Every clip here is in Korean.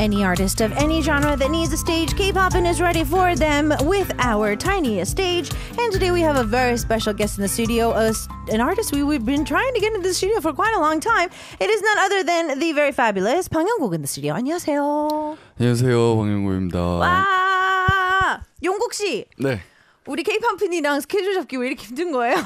Any artist of any genre that needs a stage, K-Poppin' is ready for them with our tiniest stage. And today we have a very special guest in the studio, a, an artist we, we've been trying to get into the studio for quite a long time. It is none other than the very fabulous Pang Young-guk in the studio. 안녕하세요. 안녕하세요, 방영국입니다. 와, 용국 씨. 네. 우리 K-popin이랑 케이팝핀이랑 스케줄 잡기 왜 이렇게 힘든 거예요?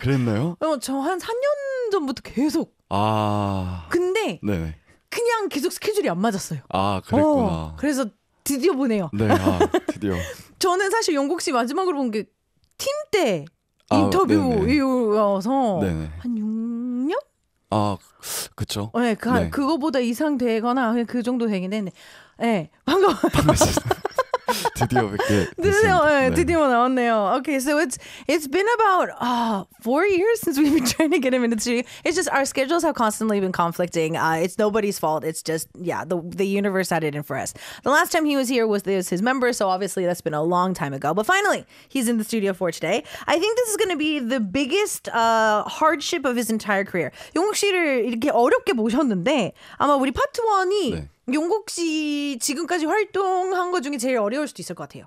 그랬나요? 어, 저한 4년 전부터 계속. 아. 근데 네. 그냥 계속 스케줄이 안 맞았어요. 아 그랬구나. 어, 그래서 드디어 보네요. 네, 아, 드디어. 저는 사실 영국 씨 마지막으로 본 게 팀때 아, 인터뷰이어서 네, 네. 네, 한 6년? 아, 그쵸. 네, 그, 네. 그거보다 이상 되거나 그 정도 되긴 했는 네, 반가워요. 반갑습니다. 드디어 뵙게 드디어 네. 드디어 나왔네요. Okay, so it's it's been about uh, four years since we've been trying to get him into the studio. It's just our schedules have constantly been conflicting. Uh, it's nobody's fault. It's just yeah, the the universe had it in for us. The last time he was here was his member, so obviously that's been a long time ago. But finally, he's in the studio for today. I think this is going to be the biggest uh, hardship of his entire career. 용욱 씨를 이렇게 어렵게 모셨는데 아마 우리 파트 원이. 네. 용국 씨 지금까지 활동한 것 중에 제일 어려울 수도 있을 것 같아요.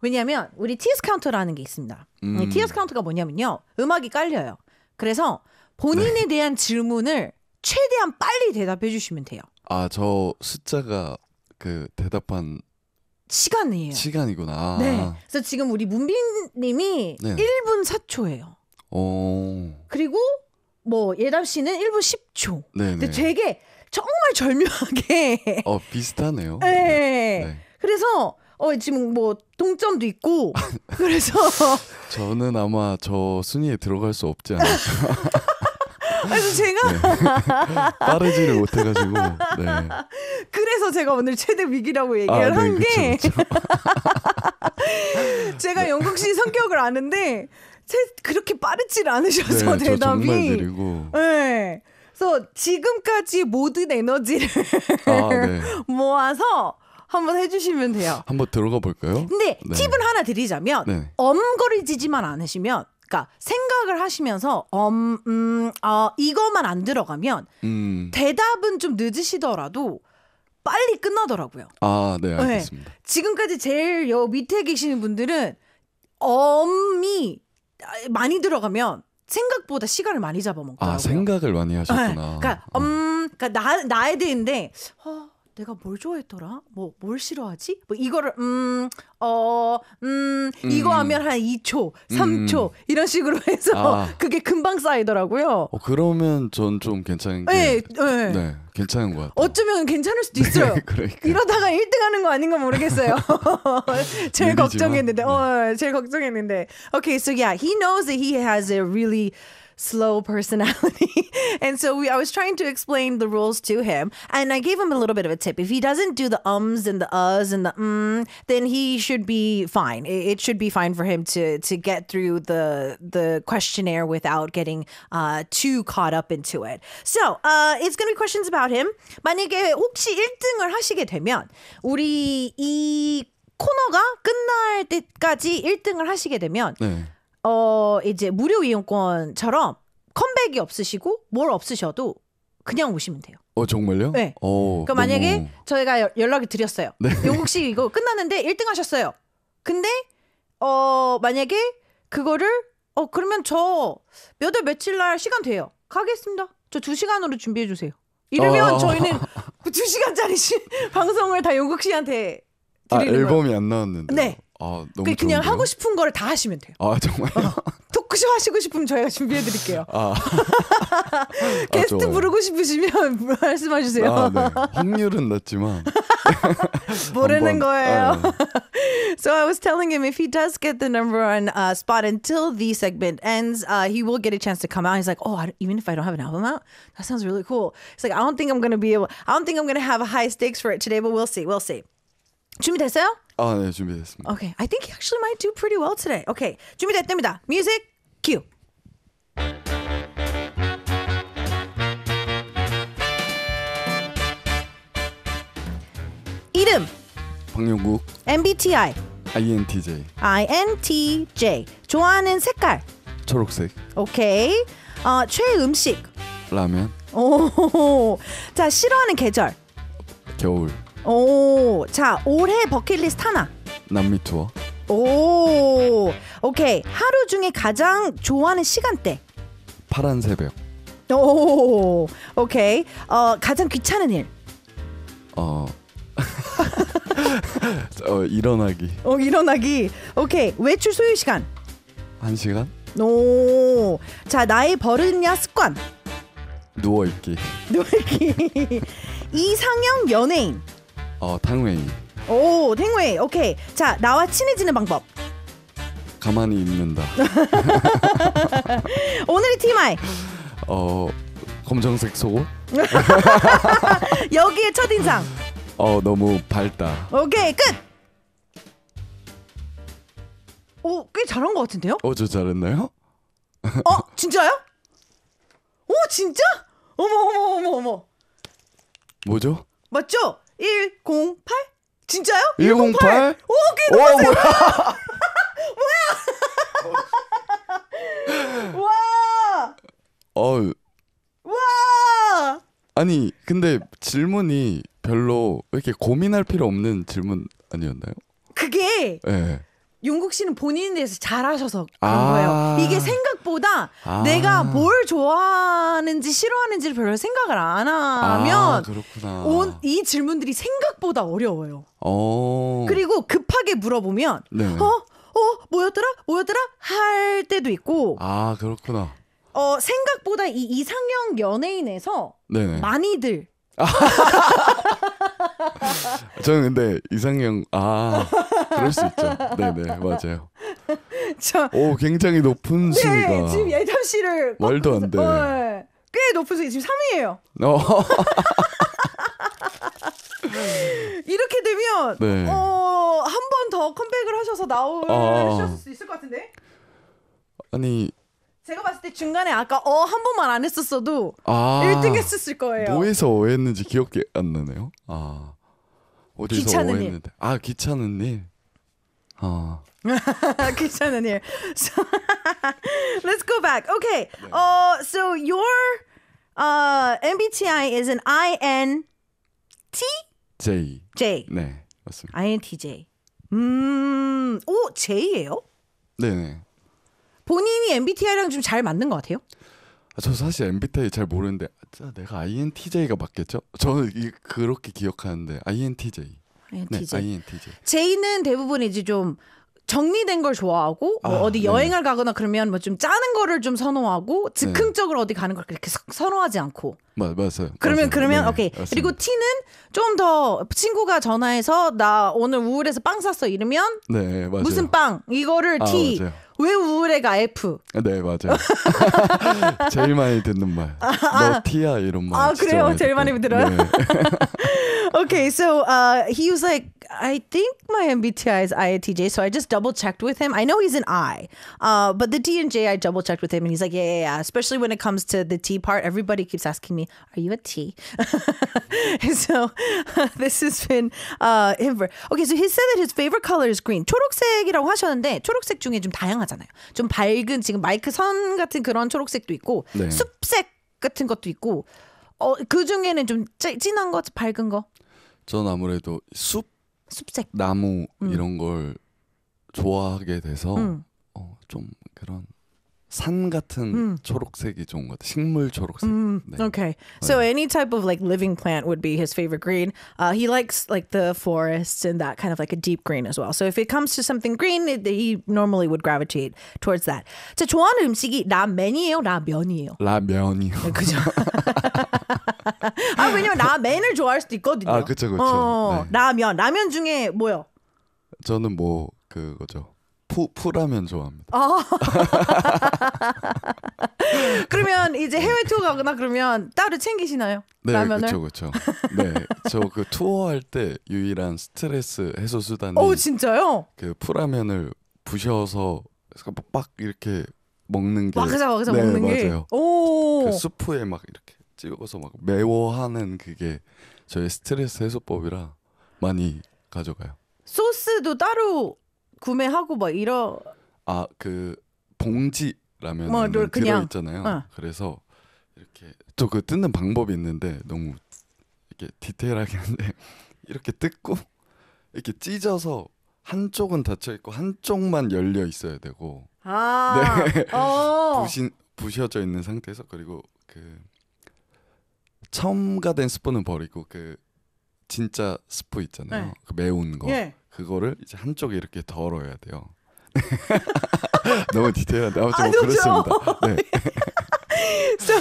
왜냐하면 우리 티스 카운터라는 게 있습니다. 음. 티스 카운터가 뭐냐면요. 음악이 깔려요. 그래서 본인에 네. 대한 질문을 최대한 빨리 대답해 주시면 돼요. 아, 저 숫자가 그 대답한 시간이에요. 시간이구나. 아. 네. 그래서 지금 우리 문빈 님이 네. 1분 4초예요. 오. 그리고 뭐 예담 씨는 1분 10초. 네네. 근데 네. 되게 정말 절묘하게. 어 비슷하네요. 네. 네. 네. 그래서 어 지금 뭐 동점도 있고 그래서 저는 아마 저 순위에 들어갈 수 없지 않을까. 그래서 제가 네. 빠르지를 못해가지고 네. 그래서 제가 오늘 최대 위기라고 아, 얘기를 아, 한게 네, 제가 네. 영국 씨 성격을 아는데 그렇게 빠르질 않으셔서 네, 대답이 정말 느리고 네. 그래서 지금까지 모든 에너지를 아, 네. 모아서 한번 해주시면 돼요. 한번 들어가 볼까요? 근데 네. 팁을 하나 드리자면 네. 엄거리지지만 않으시면 그러니까 생각을 하시면서 엄, 음, 어, 이거만 안 들어가면 음. 대답은 좀 늦으시더라도 빨리 끝나더라고요. 아, 네, 네. 알겠습니다. 네. 지금까지 제일 여 밑에 계시는 분들은 엄이 많이 들어가면 생각보다 시간을 많이 잡아먹더라고요. 아 생각을 많이 하셨구나. 네. 그러니까 음, 그러니까 나 나에 대인데 어, 내가 뭘 좋아했더라? 뭐 뭘 싫어하지? 뭐 이거를 음, 어, 음, 음. 이거 하면 한 2초, 3초 음. 이런 식으로 해서 아. 그게 금방 쌓이더라고요. 어, 그러면 전 좀 괜찮은 게 네, 네. 네, 괜찮은 것 같아요. 어쩌면 괜찮을 수도 네, 있어요. 네, 그러니까. 이러다가 1등 하는 거 아닌가 모르겠어요. 제일 걱정했는데. 네. 어, 제일 걱정했는데. Okay, so yeah, he knows that he has a really slow personality. and so we, I was trying to explain the rules to him, and I gave him a little bit of a tip. If he doesn't do the ums and the uhs and the mm, then he should be fine. It, it, should be fine for him to to get through the the questionnaire without getting uh, too caught up into it. So uh, it's going to be questions about him. 만약에 혹시 1등을 하시게 되면 우리 이 코너가 끝날 때까지 1등을 하시게 되면 네. 어, 이제 무료 이용권처럼 컴백이 없으시고 뭘 없으셔도 그냥 오시면 돼요. 어 정말요? 네. 어, 그 만약에 너무... 저희가 여, 연락을 드렸어요. 네. 용국 씨 이거 끝났는데 1등 하셨어요. 근데 어 만약에 그거를 어 그러면 저몇월 며칠 날 시간 돼요. 가겠습니다. 저 2시간으로 준비해 주세요. 이러면 어... 저희는 2시간짜리 그 방송을 다 용국 씨한테 아, 드리는 아, 앨범이 거예요. 안 나왔는데. 네. 아, 너무 그냥 좋은데요? 하고 싶은 거를 다 하시면 돼요. 아 정말. 요 어, 토크쇼 하시고 싶으면 저희가 준비해 드릴게요. 아. 게스트 아, 부르고 싶으시면 말씀해 주세요. 아, 네. 확률은 낮지만 모르는 거예요. so I was telling him if he does get the number one uh, spot until the segment ends, uh, he will get a chance to come out. He's like, oh, even if I don't have an album out, that sounds really cool. It's like I don't think I'm gonna be able. I don't think I'm gonna have high stakes for it today, but we'll see. We'll see. 준비됐어요? 아, 네, 준비됐습니다. Okay, I think he actually might do pretty well today. Okay, 준비됐답니다. 뮤직 큐. 이름 박영국 MBTI INTJ INTJ 좋아하는 색깔 초록색 오케이 어, 최애 음식 라면 오자 싫어하는 계절 겨울 오, 자 올해 버킷리스트 하나. 남미 투어. 오, 오케이. 하루 중에 가장 좋아하는 시간대. 파란 새벽. 오, 오케이. 어 가장 귀찮은 일. 어. 어 일어나기. 어 일어나기. 오케이. 외출 소요 시간. 한 시간. 오. 자 나의 버릇냐 습관. 누워 있기. 누워 있기. 이상형 연예인. 어, 탕웨이. 오, 탱웨이. 오케이. 자, 나와 친해지는 방법. 가만히 있는다. 오늘의 TMI. 어, 검정색 속옷. 여기에 첫인상. 어, 너무 밝다. 오케이, 끝. 오, 꽤 잘한 것 같은데요? 어, 저 잘했나요? 어, 진짜요? 오, 진짜? 어머, 어머, 어머, 어머. 뭐죠? 맞죠? 108? 진짜요? 108? 108? 오, 오 뭐야? 뭐야? 와! 어. 와! 아니, 근데 질문이 별로 이렇게 고민할 필요 없는 질문 아니었나요? 그게 네. 윤국 씨는 본인에 대해서 잘하셔서 그런 아~ 거예요. 이게 생각보다 아~ 내가 뭘 좋아하는지 싫어하는지를 별로 생각을 안 하면 아, 온, 이 질문들이 생각보다 어려워요. 어. 그리고 급하게 물어보면 네. 어? 어? 뭐였더라? 뭐였더라? 할 때도 있고 아 그렇구나. 어 생각보다 이 이상형 연예인에서 네네. 많이들 저는 근데 이상형 아 그럴 수 있죠. 네네 맞아요. 저, 오 굉장히 높은 네, 순위가. 지금 예담 씨를 말도 안 돼. 어, 꽤 높은 순위 지금 3위예요. 어. 이렇게 되면 네. 어, 한번 더 컴백을 하셔서 나오셨 아. 수 있을 것 같은데. 아니 제가 봤을 때 중간에 아까 어한 번만 안 했었어도 아, 1등 했었을 거예요. 뭐에서 어했는지 기억이 안 나네요. 아 어디서 어했는데? 아 귀찮은 일. Oh. 귀찮은 일. So, let's go back. Okay. Yeah. Uh, so your uh, MBTI is an INT? J. J. 네, 맞습니다. INTJ. 음, 오, J예요? 네네. 본인이 MBTI랑 좀 잘 맞는 것 같아요? 아, 저 사실 MBTI 잘 모르는데 아, 내가 INTJ가 맞겠죠? 저는 이, 그렇게 기억하는데 INTJ. INTJ. 예, 네, INTJ. J는 대부분 이제 좀 정리된 걸 좋아하고 뭐 아, 어디 네. 여행을 네. 가거나 그러면 뭐 좀 짜는 거를 좀 선호하고 네. 즉흥적으로 네. 어디 가는 걸 그렇게 선호하지 않고 맞, 맞아요. 그러면 맞아요. 그러면 네, 오케이. 맞습니다. 그리고 T는 좀 더 친구가 전화해서 나 오늘 우울해서 빵 샀어 이러면 네, 무슨 빵 이거를 아, 맞아요. 왜 우울해가 F? 네 맞아요. 제일 많이 듣는 말. 아, 너 티야 이런 말. 아 그래요? 제일 듣고. 많이 들어요. 네. okay, so uh, he was like, I think my MBTI is INTJ, so I just double checked with him. I know he's an I, uh, but the T and J I double checked with him, and he's like, yeah, yeah, yeah. Especially when it comes to the T part, everybody keeps asking me, "Are you a T? so this has been uh, for. Okay, so he said that his favorite color is green. 초록색이라고 하셨는데 초록색 중에 좀 다양한. 투명하잖아요. 좀 밝은 지금 마이크 선 같은 그런 초록색도 있고 네. 숲색 같은 것도 있고 어, 그 중에는 좀 찌, 진한 거, 밝은 거. 전 아무래도 숲, 숲색, 나무 음. 이런 걸 좋아하게 돼서 음. 어, 좀 그런 산 같은 mm. 초록색이 좋은 것 같아요. 식물 초록색. Mm. 네. Okay. So any type of like living plant would be his favorite green. Uh, he likes like the forests and that kind of like a deep green as well. So if it comes to something green, it, he normally would gravitate towards that. 자, 좋아하는 음식이 라면이에요, 라면이에요. 라면이요. 그죠. 아 왜냐면 라면을 좋아할 수도 있거든요. 아 그렇죠, 그렇죠. 어, 네. 라면, 라면 중에 뭐요? 저는 뭐 그거죠. 푸, 푸라면 좋아합니다. 아. 그러면 이제 해외 네. 투어 가거나 그러면 따로 챙기시나요? 네, 라면을? 그쵸, 그쵸. 네, 저 그 투어할 때 유일한 스트레스 해소 수단이. 오, 어, 진짜요? 그 푸라면을 부셔서 빡 이렇게 먹는 게. 막자 아, 막자 네, 먹는 맞아요. 게. 맞아요. 오. 그 수프에 막 이렇게 찍어서 막 매워하는 그게 저의 스트레스 해소법이라 많이 가져가요. 소스도 따로 구매하고 막 뭐 이러 아 그 봉지 라면 뭐, 그 들어 그냥. 있잖아요. 어. 그래서 이렇게 또그 뜯는 방법이 있는데 너무 이렇게 디테일하게하는데 이렇게 뜯고 이렇게 찢어서 한쪽은 닫혀 있고 한쪽만 열려 있어야 되고 아~ 네. 어. 부신 부셔져 있는 상태에서 그리고 그 첨가된 스프는 버리고 그 진짜 스프 있잖아요. 네. 그 매운 거. 예. 그거를 이제 한쪽에 이렇게 덜어야 돼요. 너무 디테일한데 아무튼 뭐 그렇습니다. 네. so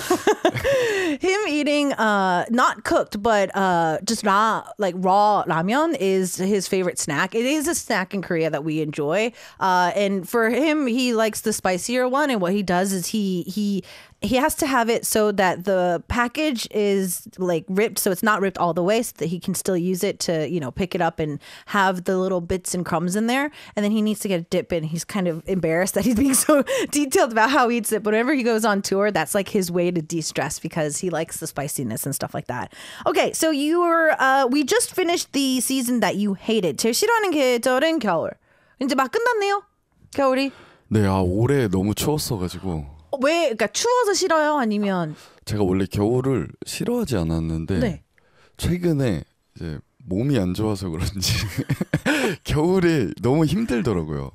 him eating uh not cooked but uh just raw like raw ramyun is his favorite snack it is a snack in korea that we enjoy uh and for him he likes the spicier one and what he does is he he he has to have it so that the package is like ripped so it's not ripped all the way so that he can still use it to you know pick it up and have the little bits and crumbs in there and then he needs to get a dip in he's kind of embarrassed that he's being so detailed about how he eats it but whenever he goes on tour that's like his way to de-stress because he likes the spiciness and stuff like that okay so you were uh, we just finished the season that you hated 제일 싫어하는 계절은 겨울 이제 막 끝났네요 겨울이 네, 아 올해 너무 추웠어가지고 어, 왜 그러니까 추워서 싫어요? 아니면 제가 원래 겨울을 싫어하지 않았는데 네. 최근에 이제 몸이 안 좋아서 그런지 겨울이 너무 힘들더라고요.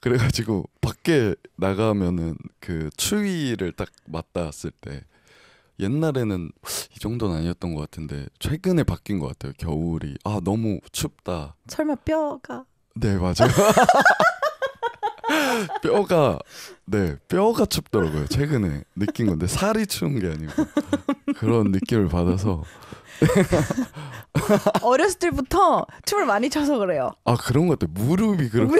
그래가지고 밖에 나가면은 그 추위를 딱 맞닿았을 때 옛날에는 이 정도는 아니었던 것 같은데 최근에 바뀐 것 같아요. 겨울이 아 너무 춥다. 설마 뼈가? 네 맞아요. 뼈가 네 뼈가 춥더라고요 최근에 느낀 건데 살이 추운 게 아니고 그런 느낌을 받아서 어렸을 때부터 춤을 많이 춰서 그래요. 아 그런 것 같아 무릎이 그렇게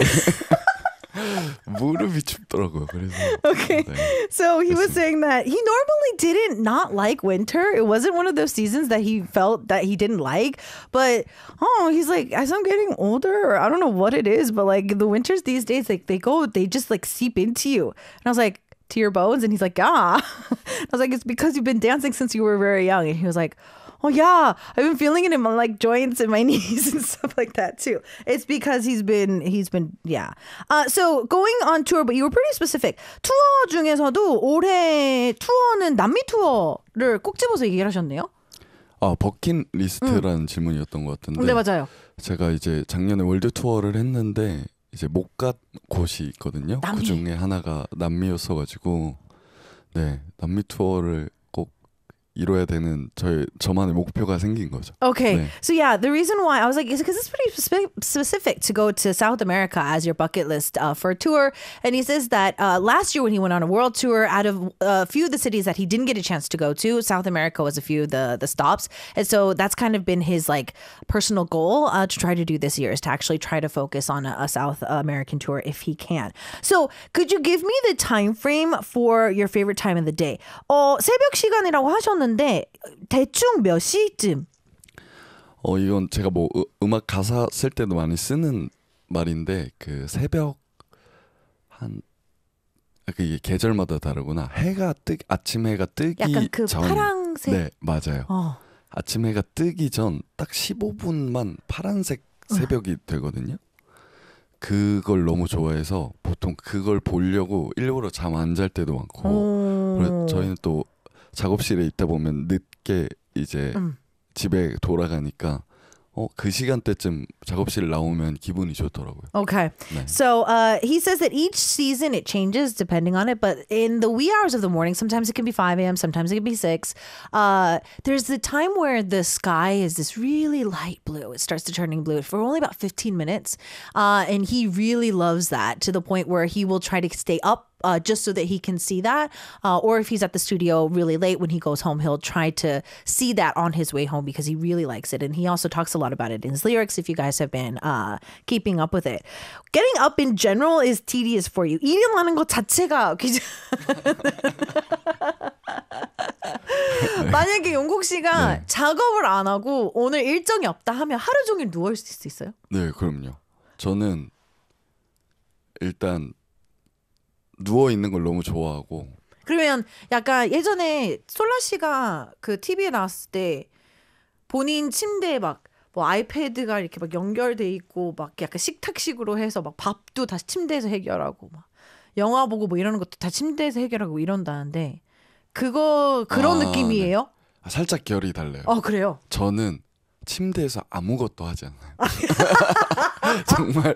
춥더라고요. 그래서. Okay. 네. So he was saying that he normally didn't not like winter. It wasn't one of those seasons that he felt that he didn't like. But oh, he's like, as I'm getting older, I don't know what it is, but like the winters these days, like they go, they just like seep into you. And I was like, to your bones? And he's like, ah. I was like, it's because you've been dancing since you were very young. And he was like, oh yeah, I've been feeling it in my like joints and my knees and stuff like that too. It's because he's been he's been yeah. Uh, so going on tour, but you were pretty specific. 투어 중에서도 올해 투어는 남미 투어를 꼭 집어서 얘기를 하셨네요. 아 버킷리스트라는 음. 질문이었던 것 같은데. 네 맞아요. 제가 이제 작년에 월드 투어를 했는데 이제 못간 곳이 있거든요. 남미. 그 중에 하나가 남미였어가지고 네 남미 투어를 이뤄야 되는 저의 저만의 목표가 생긴 거죠. Okay. 네. So yeah, the reason why I was like because it's pretty specific to go to South America as your bucket list uh, for a tour. And he says that uh, last year when he went on a world tour, out of a uh, few of the cities that he didn't get a chance to go to, South America was a few of the the stops. And so that's kind of been his like personal goal uh, to try to do this year is to actually try to focus on a, a South American tour if he can. So could you give me the time frame for your favorite time of the day? 어 새벽 시간이라고 하셨는데. 하는데 대충 몇 시쯤? 어 이건 제가 뭐 으, 음, 음악 가사 쓸 때도 많이 쓰는 말인데 그 새벽 한 아, 그게 계절마다 다르구나. 해가 뜨 아침 해가 뜨기 약간 그 전. 파랑색. 네 맞아요. 어. 아침 해가 뜨기 전 딱 15분만 파란색 어. 새벽이 되거든요. 그걸 너무 좋아해서 보통 그걸 보려고 일부러 잠 안 잘 때도 많고. 저희는 또 작업실에 있다 보면 늦게 이제 음. 집에 돌아가니까 Okay. 네. So uh, he says that each season it changes depending on it, but in the wee hours of the morning, sometimes it can be 5 a.m., sometimes it can be 6. Uh, there's the time where the sky is this really light blue. It starts to turning blue for only about 15 minutes. Uh, and he really loves that to the point where he will try to stay up uh, just so that he can see that. Uh, or if he's at the studio really late when he goes home, he'll try to see that on his way home because he really likes it. And he also talks a lot about it in his lyrics if you guys have been uh, keeping up with it. Getting up in general is tedious for you. 일어나는 만약에 용국 씨가 작업을 안 하고 오늘 일정이 없다 하면 하루 종일 누워 있을 수 있어요? 네, 그럼요. 저는 일단 누워 있는 걸 너무 좋아하고. 그러면 약간 예전에 솔라 씨가 그 TV에 나왔을 때 본인 침대에 막 뭐 아이패드가 이렇게 막 연결돼 있고 막 약간 식탁식으로 해서 막 밥도 다 침대에서 해결하고 막 영화 보고 뭐 이러는 것도 다 침대에서 해결하고 이런다는데 그거 그런 아, 네. 느낌이에요? 네. 아, 살짝 결이 달라요. 어 그래요? 저는 침대에서 아무것도 하지 않아요. 정말.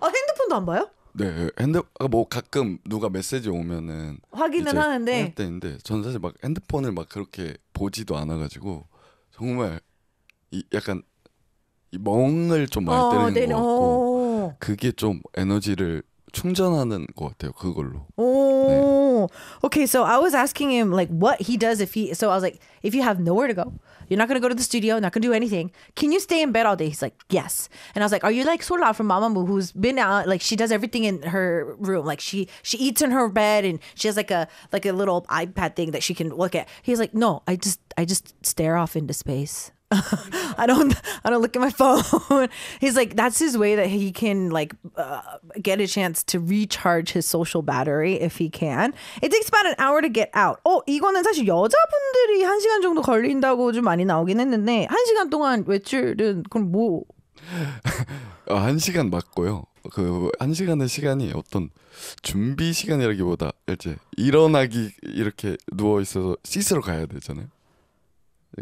아 핸드폰도 안 봐요? 네, 핸드 아, 뭐 가끔 누가 메시지 오면은 확인은 하는데 때인데 저 사실 막 핸드폰을 막 그렇게 보지도 않아가지고 정말 이 약간 이 멍을 좀 많이 어, 때리는 네, 것고 오. 그게 좀 에너지를 충전하는 것 같아요. 그걸로. 오. 네. Okay, so I was asking him like what he does if he so I was like if you have nowhere to go. You're not gonna go to the studio, not gonna do anything. Can you stay in bed all day? He's like, yes. And I was like, are you like Sola from Mamamoo, who's been out? Like she does everything in her room. Like she she eats in her bed, and she has like a like a little iPad thing that she can look at. He's like, no, I just I just stare off into space. I don't I don't look at my phone. He's like that's his way that he can like uh, get a chance to recharge his social battery if he can. It takes about an hour to get out. 어 이거는 사실 여자분들이 1시간 정도 걸린다고 좀 많이 나오긴 했는데 1시간 동안 외출은 그럼 뭐 어, 1시간 맞고요. 그 1시간의 시간이 어떤 준비 시간이라기보다 이제 일어나기 이렇게 누워 있어서 씻으러 가야 되잖아요.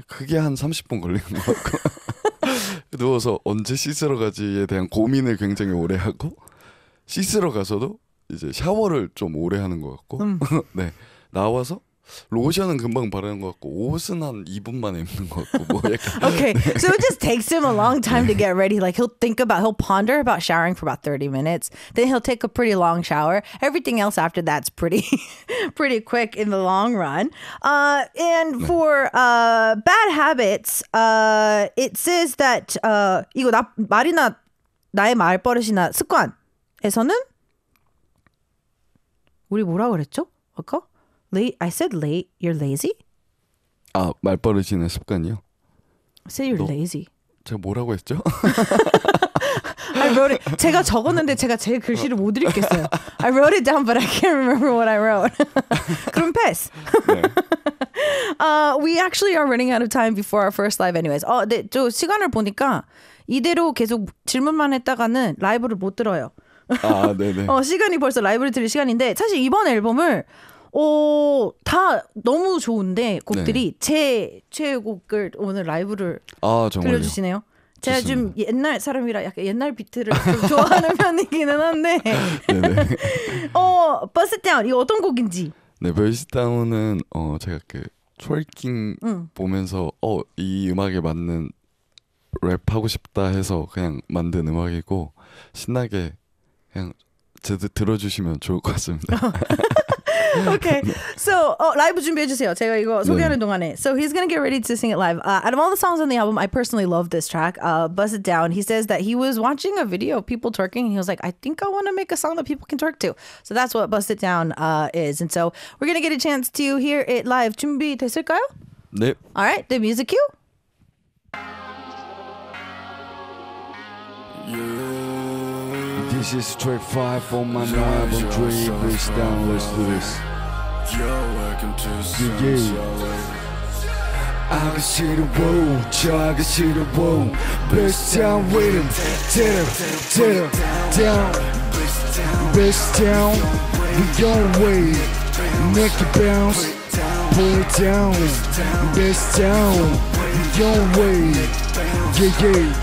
그게 한 30분 걸리는 것 같고 누워서 언제 씻으러 가지에 대한 고민을 굉장히 오래 하고 씻으러 가서도 이제 샤워를 좀 오래 하는 것 같고 음. 네 나와서 로션은 금방 바르는 것 같고 옷은 한 2분 만에 입는 것 같고 뭐 약간 Okay, so it just takes him a long time to get ready. Like he'll think about, he'll ponder about showering for about 30 minutes. Then he'll take a pretty long shower. Everything else after that's pretty, pretty quick in the long run. Uh, and for uh, bad habits, uh, it says that uh, 이거 나 말이나 나의 말버릇이나 습관에서는 우리 뭐라 그랬죠? 아까? Late. I said late. You're lazy? 아 말버릇이나 습관이요? Say you're 너, lazy. 제가 뭐라고 했죠? I wrote it. 제가 적었는데 제가 제 글씨를 못 읽겠어요. I wrote it down, but I can't remember what I wrote. 그럼 패스. 네. uh, we actually are running out of time before our first live, anyways. 어, 네, 저 시간을 보니까 이대로 계속 질문만 했다가는 라이브를 못 들어요. 아, 네네. 어, 시간이 벌써 라이브를 들을 시간인데 사실 이번 앨범을 어, 다 너무 좋은데 곡들이 네. 제 최애곡을 오늘 라이브를 아, 들려주시네요. 제가 좀 옛날 사람이라 약간 옛날 비트를 좀 좋아하는 편이기는 한데 어 버스 다운 이거 어떤 곡인지 네 버스 다운은 어 제가 그 트월킹 응. 보면서 어이 음악에 맞는 랩 하고 싶다 해서 그냥 만든 음악이고 신나게 그냥 제대 들어주시면 좋을 것 같습니다. okay. So oh, 라이브 준비해 주세요. 제가 이거 소개하는 동안에. So he's gonna get ready to sing it live. Uh, out of all the songs on the album, I personally love this track. Uh, Bust It Down. He says that he was watching a video of people twerking, and he was like, I think I want to make a song that people can twerk to. So that's what Bust It Down uh, is. And so we're gonna get a chance to hear it live. 준비됐을까요? 네. All right. The music cue. Yeah. This is track 5 for my new album Dream Please down, let's do this Yeah I can see the wall, I can see the wall Bitch down with him, down, down, down Bitch down, we gon' wait Make it bounce, pull it down Bitch down, we gon' wait Yeah, yeah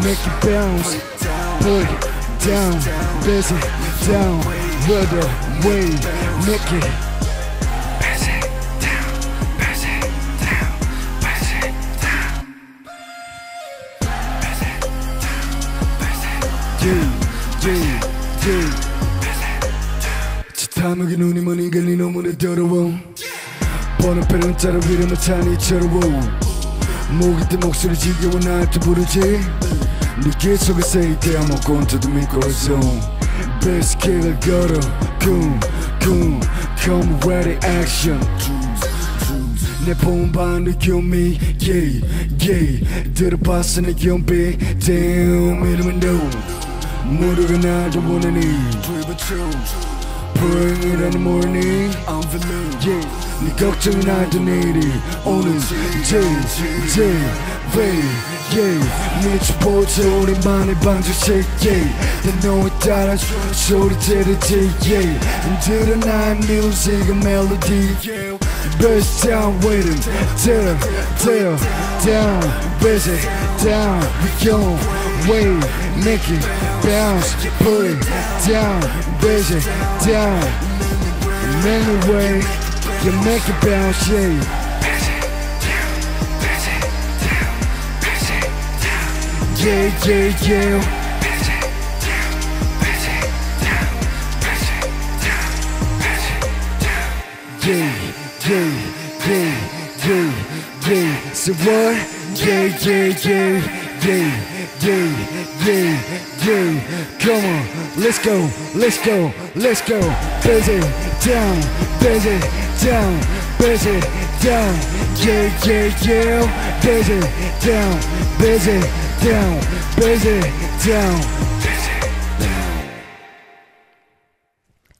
make it bounce, put it down, b a s i y down, w e t h the way, make it. Busy down, busy down, busy down. Busy down, busy down. 다먹이 눈이 머니가 니 너무나 더러워 보는 배는 따라 위로만 타니 저러워 목이 때 목소리 지겨워 나한테 부르지 느낄 속에서 이때 I'm going to the micro zone Bass kick을 걸어 쿵 쿵, come ready action 내 본반 느낌이 yeah yeah 들어봤어 내 연비 damn 이름은 no 모르가 나좀 보내니 Bring it in the morning I'm feeling yeah 걱정은 안된 일이 오는 JJV Yeah, 미쳐보자 우리만의 방정식 Yeah, 내 노래 따라 소리 지르지 Yeah, 들어 나의 뮤직은 멜로디 Yeah, best down waiting it Down, down, down, busy Down, we go, wave, make it Bounce, put it down, busy Down, many way you make it bounce, yeah. Yeah, yeah, yeah. Yeah, yeah, yeah, yeah, yeah. So what? Yeah, yeah, yeah, yeah, yeah, yeah, yeah. Come on, let's go, let's go, let's go. Busy, down, busy, down, busy down, yeah, yeah, yeah. Busy down, busy down, busy down.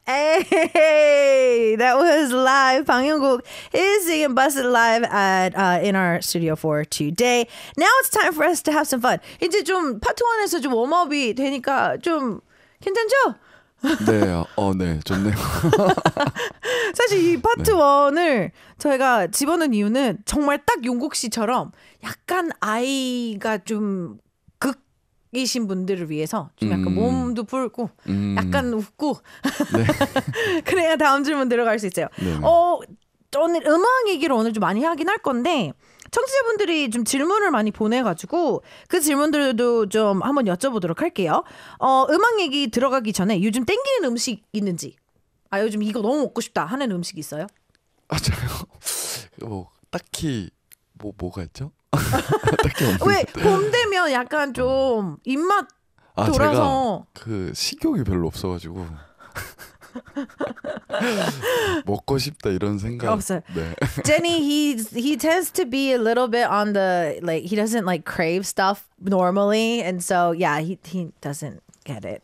Hey, that was live. Pang Yongguk is being busted live at uh, in our studio for today. Now it's time for us to have some fun. 이제 좀 파트 1에서 좀 웜업이 되니까 좀 괜찮죠? 네, 어, 네, 좋네요. 사실 이 파트 네. 1을 저희가 집어넣은 이유는 정말 딱 용국 씨처럼 약간 아이가 좀 이신 분들을 위해서 좀 약간 음. 몸도 풀고 음. 약간 웃고 네. 그래야 다음 질문 들어갈 수 있어요. 네어 오늘 음악 얘기를 오늘 좀 많이 하긴 할 건데 청취자분들이 좀 질문을 많이 보내가지고 그 질문들도 좀 한번 여쭤보도록 할게요. 어, 음악 얘기 들어가기 전에 요즘 땡기는 음식 있는지, 아, 요즘 이거 너무 먹고 싶다 하는 음식 있어요? 아, 저요? 뭐, 딱히, 뭐, 뭐가 있죠? 딱히 없는 왜, 봄 되면 약간 좀 입맛 아, 돌아서. 제가 그 식욕이 별로 없어가지고. 먹고 싶다 이런 생각. 없어요. 네. Jenny, he he tends to be a little bit on the like he doesn't like crave stuff normally, and so yeah, he he doesn't get it.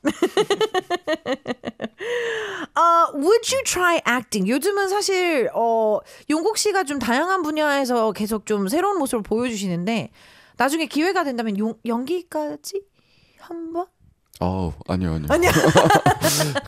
uh, would you try acting? 요즘은 사실 어 용국 씨가 좀 다양한 분야에서 계속 좀 새로운 모습을 보여주시는데 나중에 기회가 된다면 용, 연기까지 한번? 어, 아니요, 아니요. 아니요.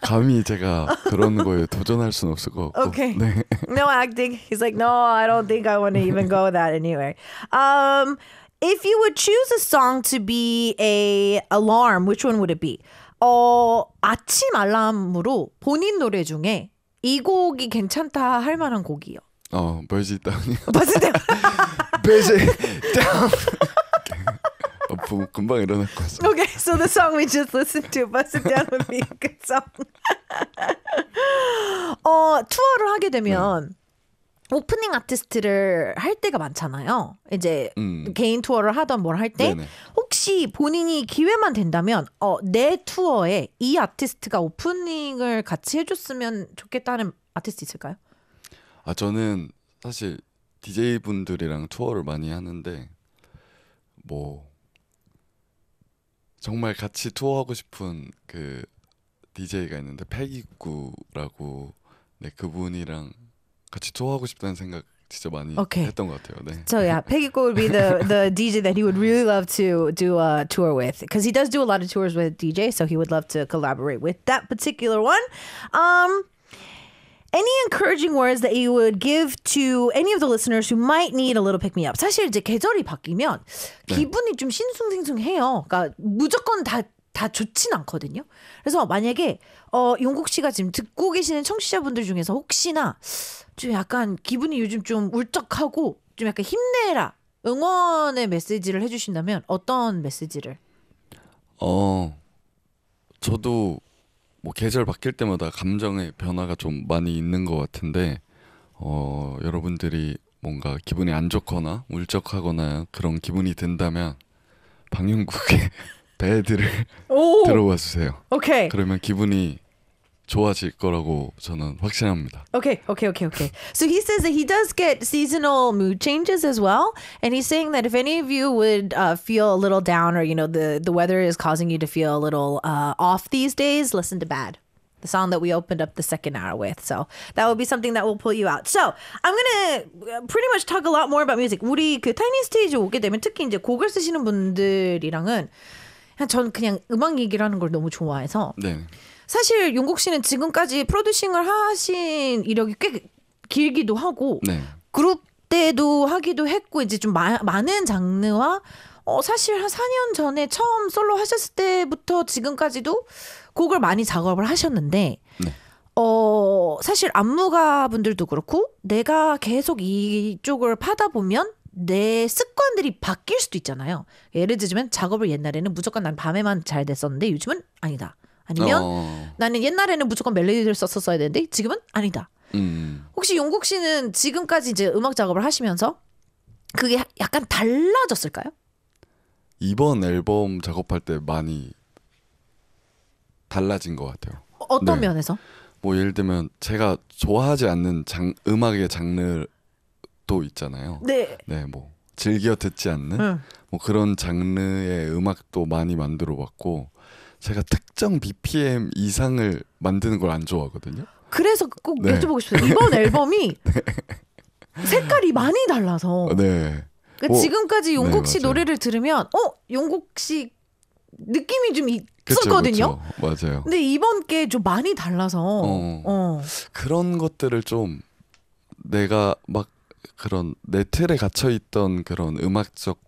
감히 제가 그런 거에 도전할 수는 없을 것 같고. Okay. 네. No acting. He's like, no, I don't think I want to even go that anyway. Um, if you would choose a song to be a alarm, which one would it be? 어, 아침 알람으로 본인 노래 중에 이 곡이 괜찮다 할 만한 곡이요. 어, 벌지 땅. 벌지 땅. 벌지 땅. 금방 일어날 것 같습니다. Okay, so the song we just listened to, "Bust It Down" would be a good song. 어 투어를 하게 되면. 네. 오프닝 아티스트를 할 때가 많잖아요. 이제 음. 개인 투어를 하던 뭘 할 때 혹시 본인이 기회만 된다면 어, 내 투어에 이 아티스트가 오프닝을 같이 해줬으면 좋겠다는 아티스트 있을까요? 아 저는 사실 DJ 분들이랑 투어를 많이 하는데 뭐 정말 같이 투어하고 싶은 그 DJ가 있는데 패기구라고 네 그분이랑 같이 투어하고 싶다는 생각 진짜 많이 okay. 했던 것 같아요. 네. So yeah, 패기구 would be the the DJ that he would really love to do a tour with because he does do a lot of tours with DJ, so he would love to collaborate with that particular one. Um. any encouraging words that you would give to any of the listeners who might need a little pick me up. 사실 이제 계절이 바뀌면 네. 기분이 좀싱숭생숭해요 그러니까 무조건 다 다 좋진 않거든요. 그래서 만약에 어 용국 씨가 지금 듣고 계시는 청취자분들 중에서 혹시나 좀 약간 기분이 요즘 좀 울적하고 좀 약간 힘내라 응원의 메시지를 해주신다면 어떤 메시지를? 어 저도 뭐 계절 바뀔 때마다 감정의 변화가 좀 많이 있는 것 같은데 어, 여러분들이 뭔가 기분이 안 좋거나 울적하거나 그런 기분이 든다면 방영국의 배드를 들어봐 주세요. 오케이. 그러면 기분이 좋아질 거라고 저는 확신합니다. Okay, okay, okay, okay. So he says that he does get seasonal mood changes as well, and he's saying that if any of you would uh, feel a little down or you know the the weather is causing you to feel a little uh, off these days, listen to Bad. The song that we opened up the second hour with. So that will be something that will pull you out. So I'm gonna pretty much talk a lot more about music. 우리 그 타이니 스테이지 오게 되면 특히 이제 곡을 쓰시는 분들이랑은 전 그냥 음악 얘기를 하는 걸 너무 좋아해서 네. 사실 용국 씨는 지금까지 프로듀싱을 하신 이력이 꽤 길기도 하고 네. 그룹 때도 하기도 했고 이제 좀 마, 많은 장르와 어, 사실 한 4년 전에 처음 솔로 하셨을 때부터 지금까지도 곡을 많이 작업을 하셨는데 네. 어, 사실 안무가 분들도 그렇고 내가 계속 이쪽을 파다 보면 내 습관들이 바뀔 수도 있잖아요. 예를 들면 자 작업을 옛날에는 무조건 난 밤에만 잘 됐었는데 요즘은 아니다. 아니면 어. 나는 옛날에는 무조건 멜로디를 썼었어야 되는데 지금은 아니다. 음. 혹시 용국 씨는 지금까지 이제 음악 작업을 하시면서 그게 약간 달라졌을까요? 이번 앨범 작업할 때 많이 달라진 것 같아요. 어, 어떤 네. 면에서? 뭐 예를 들면 제가 좋아하지 않는 장, 음악의 장르도 있잖아요. 네. 네, 뭐 즐겨 듣지 않는 응. 뭐 그런 장르의 음악도 많이 만들어 봤고 제가 특정 BPM 이상을 만드는 걸 안 좋아하거든요. 그래서 꼭 네. 여쭤보고 싶어요. 이번 앨범이 네. 색깔이 많이 달라서. 어, 네. 그러니까 오, 뭐, 지금까지 용국 씨 네, 노래를 들으면 어 용국 씨 느낌이 좀 있었거든요. 그쵸, 그쵸. 맞아요. 근데 이번 게 좀 많이 달라서 어, 어. 그런 것들을 좀 내가 막 그런 내 틀에 갇혀 있던 그런 음악적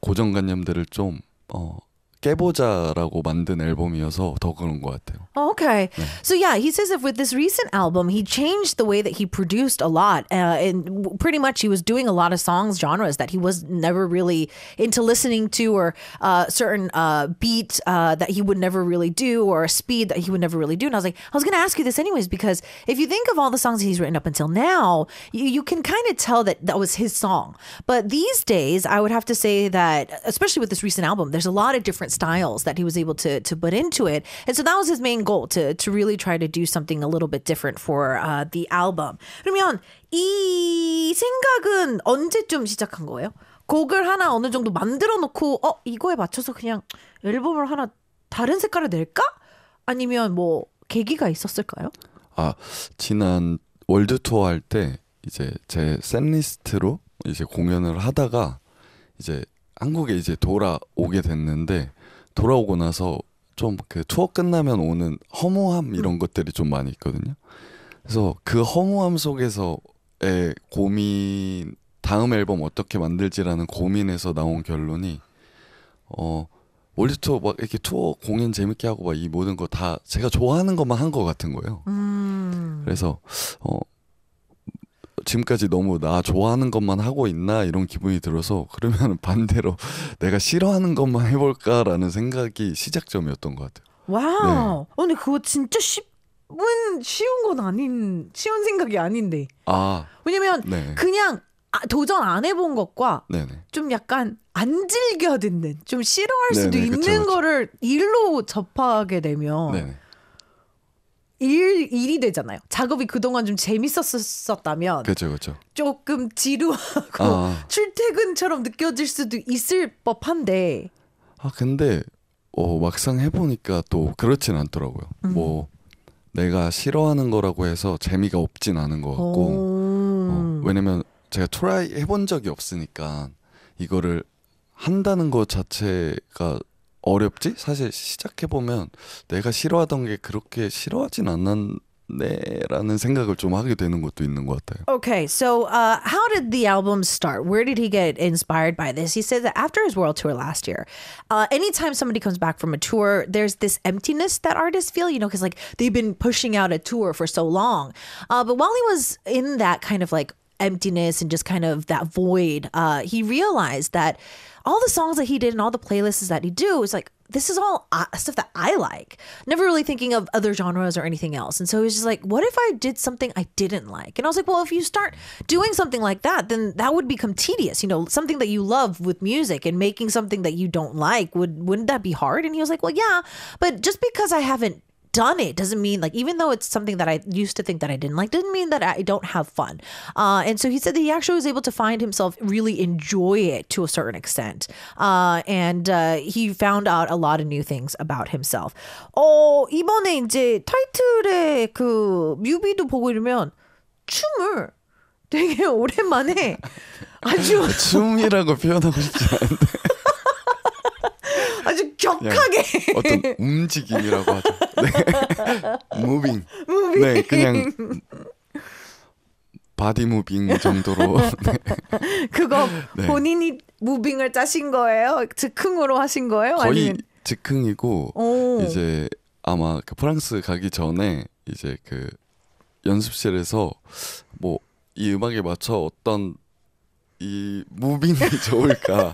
고정관념들을 좀 어, 깨보자라고 만든 앨범이어서 더 그런 것 같아요. Oh, okay. So yeah, he says that with this recent album, he changed the way that he produced a lot, uh, and pretty much he was doing a lot of songs genres that he was never really into listening to, or uh, certain uh, beat uh, that he would never really do, or a speed that he would never really do. And I was like, I was going to ask you this anyways because if you think of all the songs he's written up until now, you, you can kind of tell that that was his song. But these days, I would have to say that, especially with this recent album, there's a lot of different different styles that he was able to to put into it. And so that was his main goal to to really try to do something a little bit different for uh, the album. 그러면 이 생각은 언제쯤 시작한 거예요? 곡을 하나 어느 정도 만들어 놓고 어 이거에 맞춰서 그냥 앨범을 하나 다른 색깔을 낼까? 아니면 뭐 계기가 있었을까요? 아 지난 월드 투어 할 때 이제 제 샌리스트로 이제 공연을 하다가 이제 한국에 이제 돌아오게 됐는데 돌아오고 나서 좀 그 투어 끝나면 오는 허무함 이런 음. 것들이 좀 많이 있거든요. 그래서 그 허무함 속에서의 고민 다음 앨범 어떻게 만들지라는 고민에서 나온 결론이 어 원래 투어막 이렇게 투어 공연 재밌게 하고 막 이 모든 거 다 제가 좋아하는 것만 한것 같은 거예요. 음. 그래서 어 지금까지 너무 나 좋아하는 것만 하고 있나 이런 기분이 들어서 그러면 반대로 내가 싫어하는 것만 해볼까라는 생각이 시작점이었던 것 같아요. 와우. 네. 어, 근데 그거 진짜 쉽. 은 쉬운 건 아닌 쉬운 생각이 아닌데. 아. 왜냐면 네. 그냥 아, 도전 안 해본 것과 네네. 좀 약간 안 즐겨 듣는 좀 싫어할 수도 네네, 있는 그쵸. 거를 일로 접하게 되면 네네. 일, 일이 되잖아요. 작업이 그동안 좀 재밌었었다면. 그죠, 그죠. 조금 지루하고 아. 출퇴근처럼 느껴질 수도 있을 법한데. 아, 근데, 어, 막상 해보니까 또 그렇진 않더라고요. 음. 뭐, 내가 싫어하는 거라고 해서 재미가 없진 않은 것 같고. 어, 왜냐면 제가 트라이 해본 적이 없으니까 이거를 한다는 것 자체가 어렵지? 사실 내가 싫어하던 게 그렇게 싫어하진 않았네라는 생각을 좀 하게 되는 것도 있는 것 같아요. Okay, so uh, how did the album start? Where did he get inspired by this? He said that after his world tour last year, uh, anytime somebody comes back from a tour, there's this emptiness that artists feel, you know, because like they've been pushing out a tour for so long. Uh, but while he was in that kind of like emptiness and just kind of that void, uh, he realized that all the songs that he did and all the playlists that he do is like this is all uh, stuff that I like. Never really thinking of other genres or anything else. And so he was just like, what if I did something I didn't like? And I was like, well, if you start doing something like that, then that would become tedious. You know, something that you love with music and making something that you don't like would wouldn't that be hard? And he was like, well, yeah, but just because I haven't done it doesn't mean like even though it's something that I used to think that I didn't like doesn't mean that I don't have fun. Uh, and so he said that he actually was able to find himself really enjoy it to a certain extent, uh, and uh, he found out a lot of new things about himself. Oh, 이번에 이제 타이틀의 그 뮤비도 보고 이러면 춤을 되게 오랜만에 아주 춤이라고 표현하고 싶지 않은데. 아주 격하게 예. 어떤 움직임이라고 하죠. 네. 무빙. 무빙. 네, 그냥 바디 무빙 정도로. 네. 그거 네. 본인이 무빙을 짜신 거예요? 즉흥으로 하신 거예요? 거의 아니면... 즉흥이고 오. 이제 아마 그 프랑스 가기 전에 이제 그 연습실에서 뭐 이 음악에 맞춰 어떤 이 무빙이 좋을까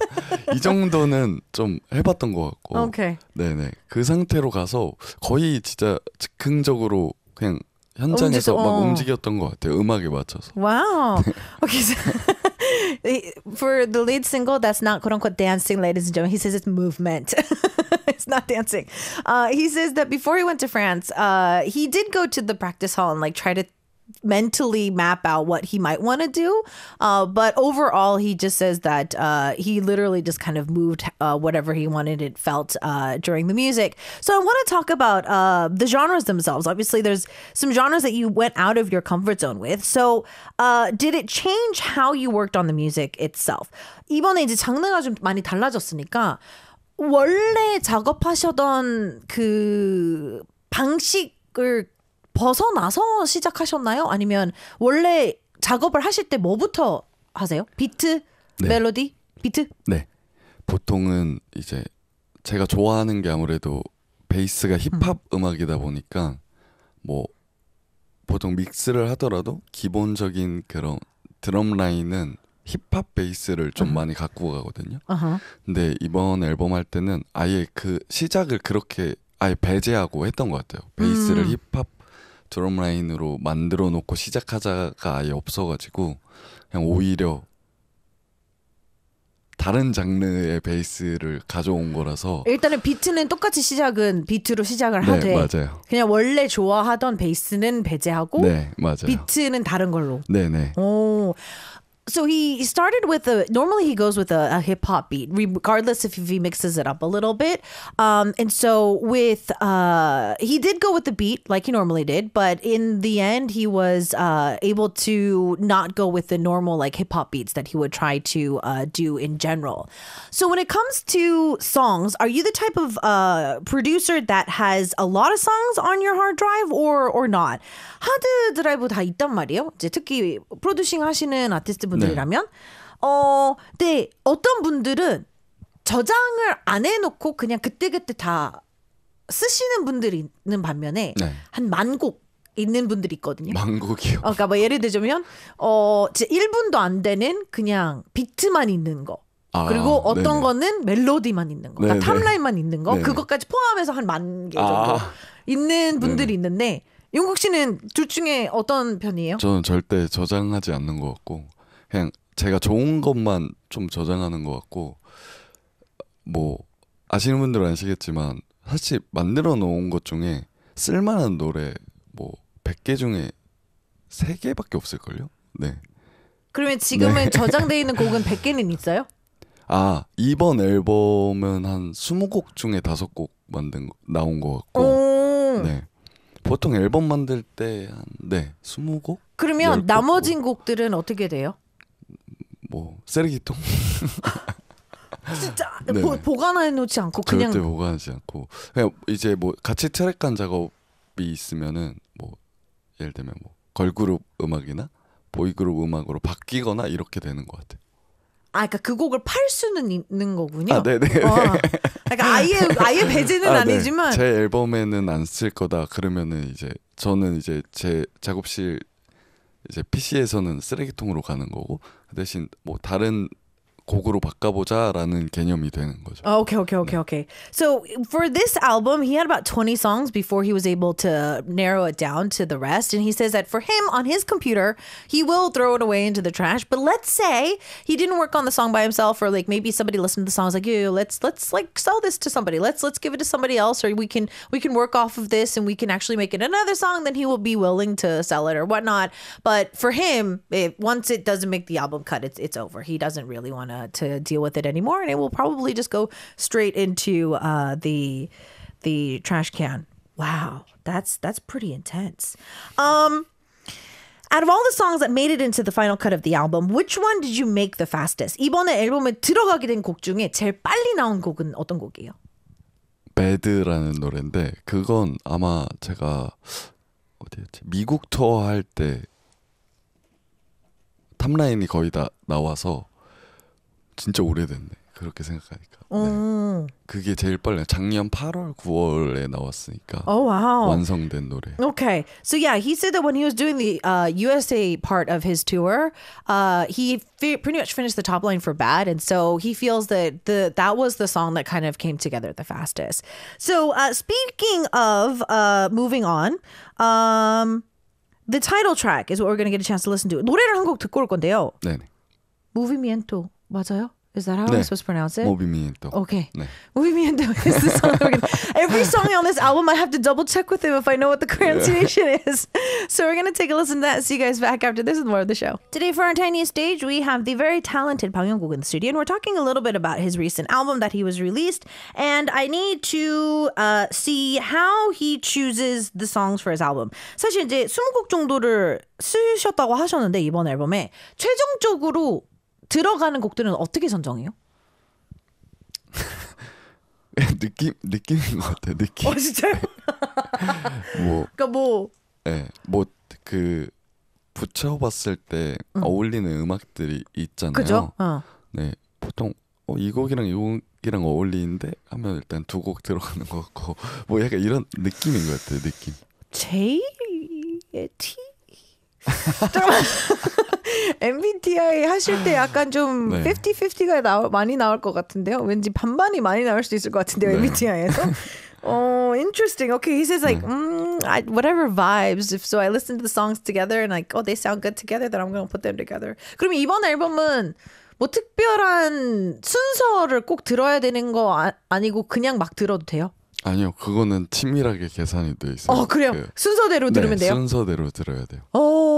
이 정도는 좀 해봤던 것 같고 오케이. 네네 그 상태로 가서 거의 진짜 즉흥적으로 그냥 현장에서 움직여, 막 어. 움직였던 것 같아요 음악에 맞춰서 와우 okay, so for the lead single that's not quote unquote dancing ladies and gentlemen he says it's movement it's not dancing uh, he says that before he went to France uh, he did go to the practice hall and like try to mentally map out what he might want to do. Uh, but overall, he just says that uh, he literally just kind of moved uh, whatever he wanted, it felt uh, during the music. So I want to talk about uh, the genres themselves. Obviously, there's some genres that you went out of your comfort zone with. So uh, did it change how you worked on the music itself? 이번에 이제 장르가 좀 많이 달라졌으니까 원래 작업하셨던 그 방식을 벗어나서 시작하셨나요? 아니면 원래 작업을 하실 때 뭐부터 하세요? 비트, 네. 멜로디, 비트? 네. 보통은 이제 제가 좋아하는 게 아무래도 베이스가 음. 힙합 음. 악이다 보니까 뭐 보통 믹스를 하더라도 기본적인 그런 드럼 라인은 힙합 베이스를 좀 음. 많이 갖고 가거든요. 어허. 근데 이번 앨범 할 때는 아예 그 시작을 그렇게 아예 배제하고 했던 것 같아요. 베이스를 음. 힙합 드럼 라인으로 만들어 놓고 시작하자가 아예 없어가지고 그냥 오히려 다른 장르의 베이스를 가져온 거라서 일단은 비트는 똑같이 시작은 비트로 시작을 네, 하되 맞아요. 그냥 원래 좋아하던 베이스는 배제하고 네, 맞아요. 비트는 다른 걸로 네네. 네. 오 so he started with a normally he goes with a, a hip hop beat regardless if, he mixes it up a little bit um, and so with uh, he did go with the beat like he normally did but in the end he was uh, able to not go with the normal like hip hop beats that he would try to uh, do in general so when it comes to songs are you the type of uh, producer that has a lot of songs on your hard drive or or not 하드 드라이브 다 있단 이제 특히 프로듀싱 하시는 아티스트 분들이라면 네. 어, 근데 네, 어떤 분들은 저장을 안 해놓고 그냥 그때그때 다 쓰시는 분들이 있는 반면에 네. 한만 곡. 있는 분들이 있거든요. 만곡이요. 어, 그러니까 뭐 예를 들자면 어 진짜 1분도 안 되는 그냥 비트만 있는 거. 아, 그리고 어떤 네네. 거는 멜로디만 있는 거. 그러니까 탑라인만 있는 거. 네네. 그것까지 포함해서 한 만 개 정도 아, 있는 분들이 네네. 있는데 윤국 씨는 둘 중에 어떤 편이에요? 저는 절대 저장하지 않는 것 같고 그냥 제가 좋은 것만 좀 저장하는 것 같고 뭐 아시는 분들은 아시겠지만 사실 만들어 놓은 것 중에 쓸만한 노래 뭐 100개 중에 3개밖에 없을걸요? 네. 그러면 지금은 네. 저장돼 있는 곡은 100개는 있어요? 아, 이번 앨범은 한 20곡 중에 5곡 만든 나온 것 같고. 네. 보통 앨범 만들 때 한 네, 20곡? 그러면 나머진 곡들은 어떻게 돼요? 뭐 쓰레기통 진짜 네. 보, 보관해 놓지 않고 그냥 절대 보관하지 않고 그냥 이제 뭐 같이 트랙 간 작업이 있으면은 뭐 예를 들면 뭐 걸그룹 음악이나 보이그룹 음악으로 바뀌거나 이렇게 되는 것 같아. 아, 그러니까 그 곡을 팔 수는 있는 거군요. 아, 네네. 어. 그러니까 아예 아예 배제는 아, 네. 니지만제 앨범에는 안 쓸 거다. 그러면은 이제 저는 이제 제 작업실 이제 PC에서는 쓰레기통으로 가는 거고 대신 뭐 다른 곡으로 바꿔보자라는 개념이 되는 거죠. Oh, okay, okay, okay, okay. So for this album, he had about 20 songs before he was able to narrow it down to the rest. And he says that for him, on his computer, he will throw it away into the trash. But let's say he didn't work on the song by himself, or like maybe somebody listened to the songs like, "Yo, let's let's like sell this to somebody. Let's let's give it to somebody else, or we can we can work off of this and we can actually make it another song." Then he will be willing to sell it or whatnot. But for him, it, once it doesn't make the album cut, it's it's over. He doesn't really want to uh, to deal with it anymore, and it will probably just go straight into uh, the the trash can. Wow, that's that's pretty intense. Um, out of all the songs that made it into the final cut of the album, which one did you make the fastest? 이번에 앨범에 들어가게 된곡 중에 제일 빨리 나온 곡은 어떤 곡이에요? 배드라는 노래인데 그건 아마 제가 어디였지 미국 투어 할때 탑라인이 거의 다 나와서 진짜 오래됐네. 그렇게 생각하니까. 네. 그게 제일 빨라. 작년 8월, 9월에 나왔으니까. Oh wow. 완성된 노래. Okay. So yeah, he said that when he was doing the uh, USA part of his tour, uh, he fi- pretty much finished the top line for Bad, and so he feels that the that was the song that kind of came together the fastest. So uh, speaking of moving on, um, the title track is what we're going to get a chance to listen to. 노래를 한곡 듣고 올 건데요. 네네. Movimiento. 맞아요? Is that how 네. I'm supposed to pronounce it? movimiento. Okay. 네. Movimiento is the song. We're gonna, every song on this album, I have to double check with him if I know what the pronunciation is. So we're going to take a listen to that. See you guys back after this is more of the show. Today for our tiny stage, we have the very talented Bang Guk in the studio, and we're talking a little bit about his recent album that he was released. And I need to uh, see how he chooses the songs for his album. 사실 이제 20곡 정도를 쓰셨다고 하셨는데 이번 앨범에 최종적으로 들어가는 곡들은 어떻게 선정해요? 느낌 느낌인 것 같아. 느낌. 어 진짜요? 네. 뭐. 그러니까 뭐. 예, 네, 뭐, 뭐그 붙여봤을 때 응. 어울리는 음악들이 있잖아요. 그죠? 어. 네, 보통 어, 이 곡이랑 이 곡이랑 어울리는데 하면 일단 두 곡 들어가는 것 같고 뭐 약간 이런 느낌인 것같아 느낌. j e T. 잠깐만. MBTI 하실 때 약간 좀 네. 50-50가 나올, 많이 나올 것 같은데요. 왠지 반반이 많이 나올 수 있을 것 같은데요. 네. MBTI에서. Oh, interesting. Okay, he says like, mm, I, whatever vibes. If so, I listen to the songs together and like, oh, they sound good together. Then I'm gonna put them together. 그럼 이번 앨범은 뭐 특별한 순서를 꼭 들어야 되는 거 아, 아니고 그냥 막 들어도 돼요? 아니요, 그거는 치밀하게 계산이 돼 있어요. 어, 그래요. 그, 순서대로 들으면 네, 돼요. 순서대로 들어야 돼요. 오,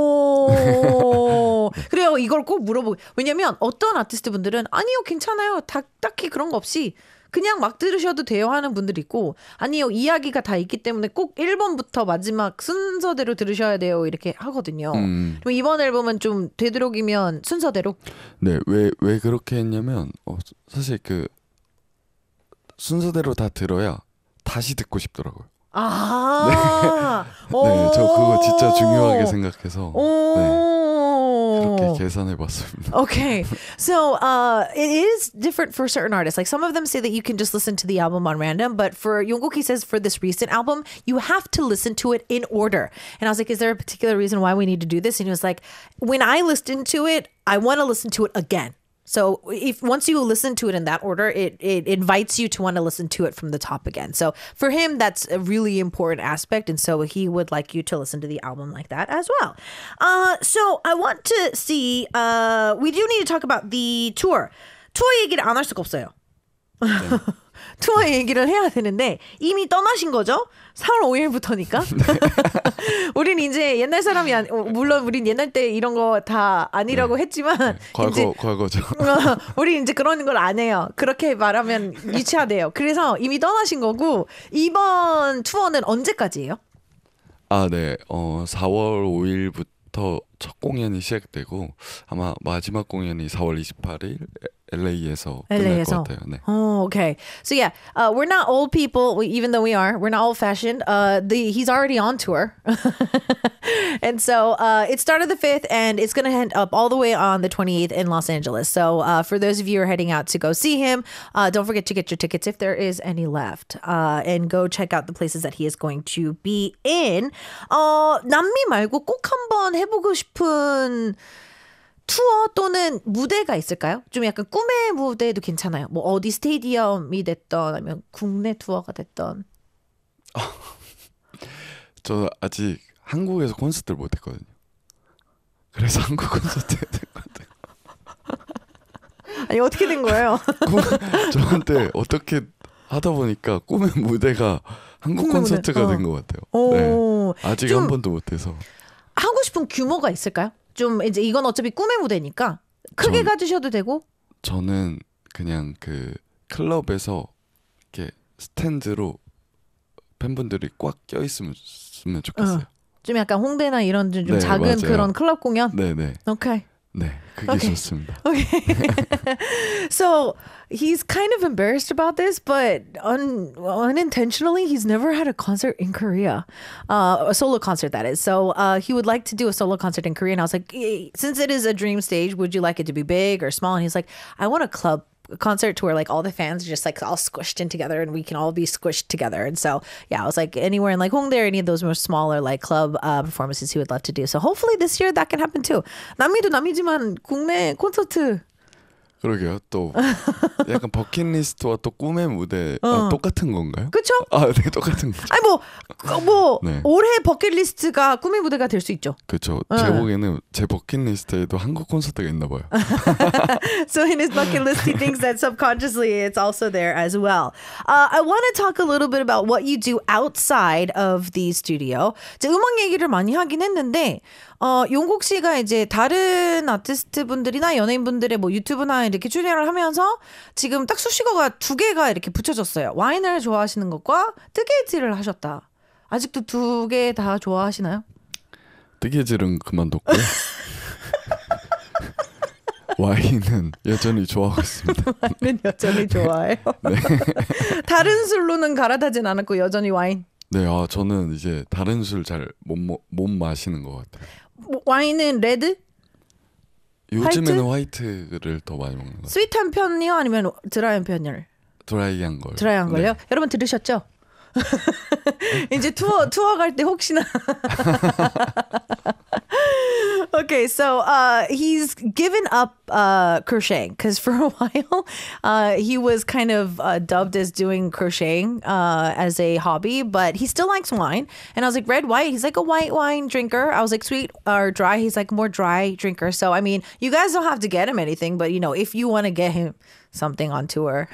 그래요. 이걸 꼭물어보 왜냐면 어떤 아티스트 분들은 아니요, 괜찮아요. 다, 딱히 그런 거 없이 그냥 막 들으셔도 돼요 하는 분들이 있고 아니요, 이야기가 다 있기 때문에 꼭 1번부터 마지막 순서대로 들으셔야 돼요. 이렇게 하거든요. 음. 그럼 이번 앨범은 좀 되도록이면 순서대로? 네, 왜, 왜 그렇게 했냐면 어, 사실 그 순서대로 다 들어야 다시 듣고 싶더라고요. 아. 네, 저 그거 진짜 중요하게 생각해서. Okay. So uh, it is different for certain artists. Like some of them say that you can just listen to the album on random, but for Yongoki says for this recent album, you have to listen to it in order. And I was like, is there a particular reason why we need to do this? And he was like, when I listen to it, I want to listen to it again. So if once you listen to it in that order, it it invites you to want to listen to it from the top again. So for him, that's a really important aspect, and so he would like you to listen to the album like that as well. Uh, so I want to see. Uh, we do need to talk about the tour. Tour 얘기를 안할 수가 없어요. 투어 얘기를 해야 되는데 이미 떠나신 거죠? 4월 5일부터니까. 우린 이제 옛날 사람이 아니, 어, 물론 우린 옛날 때 이런 거 다 아니라고 네. 했지만 네. 과거 이제, 과거죠. 어, 우리 이제 그런 걸 안 해요. 그렇게 말하면 유치하대요. 그래서 이미 떠나신 거고 이번 투어는 언제까지예요? 아, 네. 어, 4월 5일부터 첫 공연이 시작되고 아마 마지막 공연이 4월 28일 LA에서 LA에서. 네. Oh, okay. So yeah, uh, we're not old people. even though we are, we're not old fashioned. Uh, the he's already on tour, and so uh, it started the fifth, and it's gonna end up all the way on the twenty eighth in Los Angeles. So uh, for those of you who are heading out to go see him, uh, don't forget to get your tickets if there is any left, uh, and go check out the places that he is going to be in. 어, 남미 말고 꼭 한번 해보고 싶은. 투어 또는 무대가 있을까요? 좀 약간 꿈의 무대도 괜찮아요. 뭐 어디 스테디움이 됐던 아니면 국내 투어가 됐던. 저 아직 한국에서 콘서트를 못 했거든요. 그래서 한국 콘서트에 된 건데. 아니 어떻게 된 거예요? 저한테 어떻게 하다 보니까 꿈의 무대가 한국 콘서트가 어. 된것 같아요. 네. 아직 한 번도 못 해서. 하고 싶은 규모가 있을까요? 좀 이제 이건 어차피 꿈의 무대니까 크게 전, 가주셔도 되고 저는 그냥 그 클럽에서 이렇게 스탠드로 팬분들이 꽉 껴있으면 좋겠어요. 어. 좀 약간 홍대나 이런 좀, 네, 작은 맞아요. 그런 클럽 공연. 네네. 오케이. 네, 그게 okay. 좋습니다. Okay. so he's kind of embarrassed about this, but un- unintentionally, he's never had a concert in Korea, uh, a solo concert that is. So uh, he would like to do a solo concert in Korea, and I was like, since it is a dream stage, would you like it to be big or small? And he's like, I want a club concert to where like all the fans are just like all squished in together and we can all be squished together. And so, yeah, I was like anywhere in like Hongdae or any of those more smaller like club uh, performances he would love to do. So hopefully this year that can happen too. 남미도 남이지만 국내 콘서트 그러게요. 또 약간 버킷리스트와 또 꿈의 무대 어. 아, 똑같은 건가요? 그렇죠? 아, 네, 똑같은 거죠. 아니 뭐뭐 뭐 네. 올해 버킷리스트가 꿈의 무대가 될 수 있죠. 그렇죠. 어. 제 보기에는 제 버킷리스트에도 한국 콘서트가 있나 봐요. so in his bucket list, he thinks that subconsciously it's also there as well. Uh, I want to talk a little bit about what you do outside of the studio. 이제 음악 얘기를 많이 하긴 했는데 어, 용국 씨가 이제 다른 아티스트 분들이나 연예인 분들의 뭐 유튜브나 이렇게 출연을 하면서 지금 딱 수식어가 두 개가 이렇게 붙여졌어요. 와인을 좋아하시는 것과 뜨개질을 하셨다. 아직도 두 개 다 좋아하시나요? 뜨개질은 그만뒀고요. 와인은 여전히 좋아하고 있습니다. 와인은 여전히 네. 좋아해요. 네. 다른 술로는 갈아타진 않았고 여전히 와인. 네, 아 저는 이제 다른 술 잘못 못 마시는 것 같아요. 뭐, 와인은 레드? 요즘에는 화이트? 를더 많이 먹는 것같요 스윗한 편이요 아니면 드라이한 편을? 드라이한 걸. 드라이한 걸요? 네. 여러분 들으셨죠? 이제 투어 투어 갈 때 혹시나 okay, so uh, he's given up uh, crocheting because for a while uh, he was kind of uh, dubbed as doing crocheting uh, as a hobby, but he still likes wine. And I was like, red, white. He's like a white wine drinker. I was like, sweet or dry. He's like more dry drinker. So I mean, you guys don't have to get him anything, but you know, if you want to get him something on tour.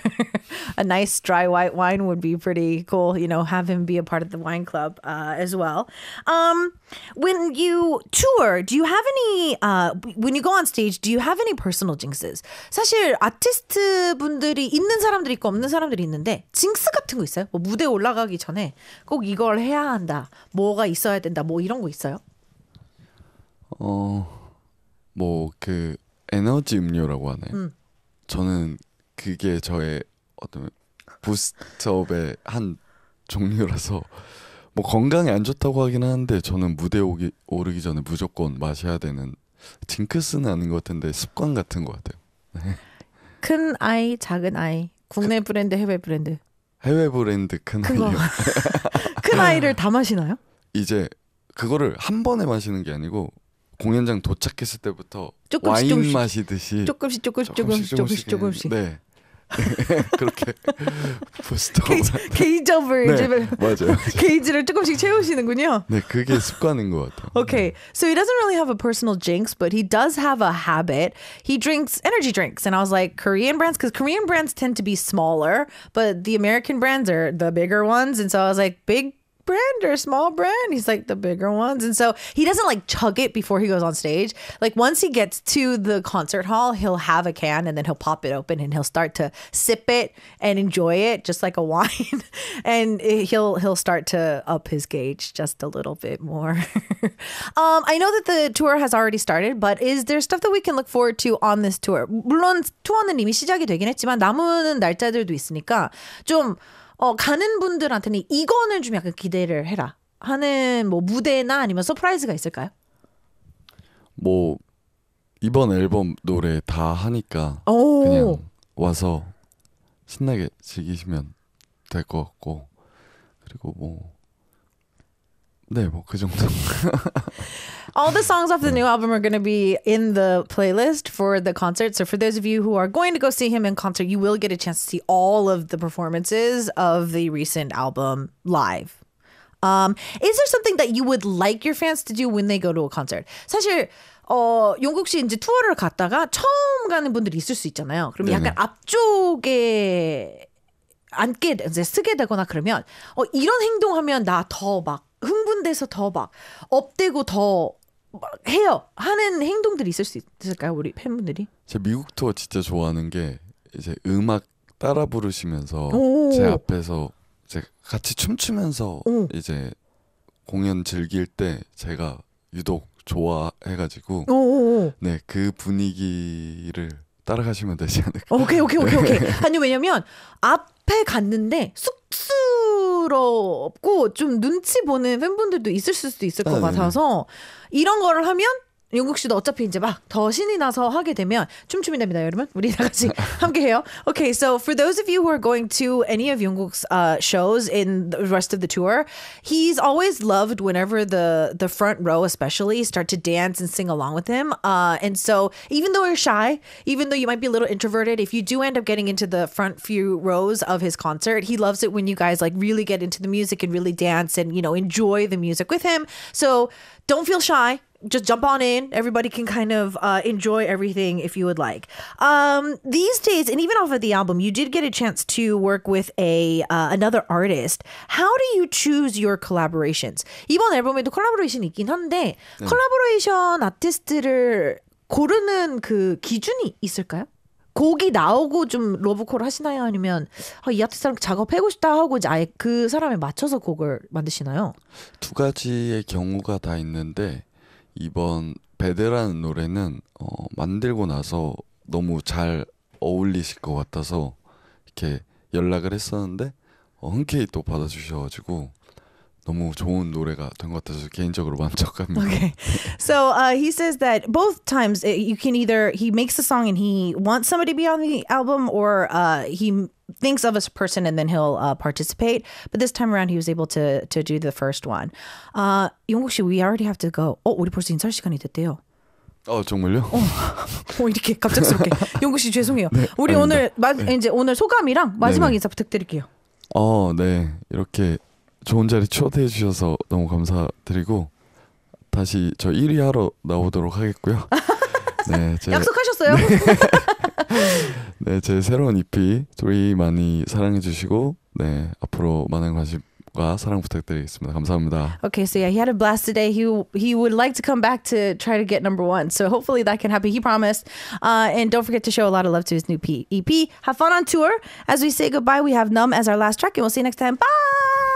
a nice dry white wine would be pretty cool, you know, have him be a part of the wine club uh, as well. Um, when you tour, do you have any, uh, when you go on stage, do you have any personal jinxes? 사실 아티스트 분들이 있는 사람들이 있고 없는 사람들이 있는데, 징스 같은 거 있어요? 뭐 무대 올라가기 전에 꼭 이걸 해야 한다, 뭐가 있어야 된다, 뭐 이런 거 있어요? 어, 뭐 그 에너지 음료라고 하나요? 음. 저는 그게 저의 어떤 부스트업의 한 종류라서 뭐 건강에 안 좋다고 하긴 하는데 저는 무대 오기 오르기 전에 무조건 마셔야 되는 징크스는 아닌 것 같은데 습관 같은 것 같아요. 네. 큰 아이, 작은 아이, 국내 그, 브랜드, 해외 브랜드. 해외 브랜드 큰 아이요. 큰 아이를 다 마시나요? 이제 그거를 한 번에 마시는 게 아니고 공연장 도착했을 때부터 조금씩, 와인 조금씩, 마시듯이 조금씩 조금씩 조금씩 조금씩 조금씩, 조금씩 네. 그렇게 보스터 게이지, 게이저블 네, 맞아요, 맞아요. 게이지를 조금씩 채우시는군요. 네, 그게 습관인 것 같아요. Okay, so he doesn't really have a personal jinx, but he does have a habit. He drinks energy drinks, and I was like Korean brands because Korean brands tend to be smaller, but the American brands are the bigger ones, and so I was like big brand or a small brand? He's like, the bigger ones. And so he doesn't like chug it before he goes on stage. Like once he gets to the concert hall, he'll have a can and then he'll pop it open and he'll start to sip it and enjoy it just like a wine. and he'll he'll start to up his gauge just a little bit more. um, I know that the tour has already started, but is there stuff that we can look forward to on this tour? 물론 투어는 이미 시작이 되긴 했지만 남은 날짜들도 있으니까 좀 어, 가는 분들한테는 이거는 좀 약간 기대를 해라 하는 뭐 무대나 아니면 서프라이즈가 있을까요? 뭐 이번 앨범 노래 다 하니까 오. 그냥 와서 신나게 즐기시면 될 것 같고 그리고 뭐 네, 뭐 정도. All the songs off the new album are going to be in the playlist for the concert. So for those of you who are going to go see him in concert, you will get a chance to see all of the performances of the recent album live. Um, is there something that you would like your fans to do when they go to a concert? 사실 어, 용국 씨 이제 투어를 갔다가 처음 가는 분들이 있을 수 있잖아요. 그럼 네네. 약간 앞쪽에 앉게 이제 쓰게 되거나 그러면 어, 이런 행동하면 나더막 흥분돼서 더 막 업되고 더막 해요 하는 행동들이 있을 수 있을까요 우리 팬분들이? 제 미국 투어 진짜 좋아하는 게 이제 음악 따라 부르시면서 제 앞에서 제 같이 춤추면서 오. 이제 공연 즐길 때 제가 유독 좋아해가지고 네그 분위기를 따라가시면 되지 않을까. 어, 오케이 오케이 오케이 오케이. 네. 아니 왜냐면 앞에 갔는데 쑥스럽고 좀 눈치 보는 팬분들도 있을 수도 있을 것 아, 네, 네. 같아서 이런 거를 하면 용국 씨도 어차피 이제 막더 신이 나서 하게 되면 춤추면 됩니다, 여러분. 우리 다 같이 함께해요. Okay, so for those of you who are going to any of Jungkook's uh, shows in the rest of the tour, he's always loved whenever the the front row, especially, start to dance and sing along with him. Uh, and so even though you're shy, even though you might be a little introverted, if you do end up getting into the front few rows of his concert, he loves it when you guys like really get into the music and really dance and you know enjoy the music with him. So don't feel shy. just jump on in. Everybody can kind of uh, enjoy everything if you would like. Um, these days, and even off of the album, you did get a chance to work with a uh, another artist. How do you choose your collaborations? 이번 앨범에도 콜라보레이션이 있긴 한데 네. 콜라보레이션 아티스트를 고르는 그 기준이 있을까요? 곡이 나오고 좀 러브콜 하시나요? 아니면 아, 이 아티스트랑 작업하고 싶다 하고 아예 그 사람에 맞춰서 곡을 만드시나요? 두 가지의 경우가 다 있는데 이번 베데라는 노래는 어, 만들고 나서 너무 잘 어울리실 것 같아서 이렇게 연락을 했었는데 어, 흔쾌히 또 받아주셔가지고 너무 좋은 노래가 된 것 같아서 개인적으로 만족합니다. Okay. So uh, he says that both times you can either he makes a song and he wants somebody to be on the album or uh, he thinks of a person and then he'll uh, participate. But this time around he was able to to do the first one. Uh, 용국 씨, we already have to go. 어, 우리 벌써 인사 시간이 됐대요. 어 정말요? 어, 어 이렇게 갑작스럽게 용국 씨 죄송해요. 네, 우리 아닙니다. 오늘 마, 네. 이제 오늘 소감이랑 마지막 네. 인사 부탁드릴게요. 어, 네 이렇게 좋은 자리 초대해 주셔서 너무 감사드리고 다시 저 1위 하러 나오도록 하겠고요. 네, 제, 약속하셨어요? 네. 네, 제 새로운 EP 둘이 많이 사랑해 주시고 네, 앞으로 많은 관심 사랑 부탁드리겠습니다. 감사합니다. Okay, so yeah, he had a blast today. He he would like to come back to try to get number one. So hopefully that can happen. He promised. Uh, and don't forget to show a lot of love to his new EP. Have fun on tour. As we say goodbye, we have Numb as our last track, and we'll see you next time. Bye.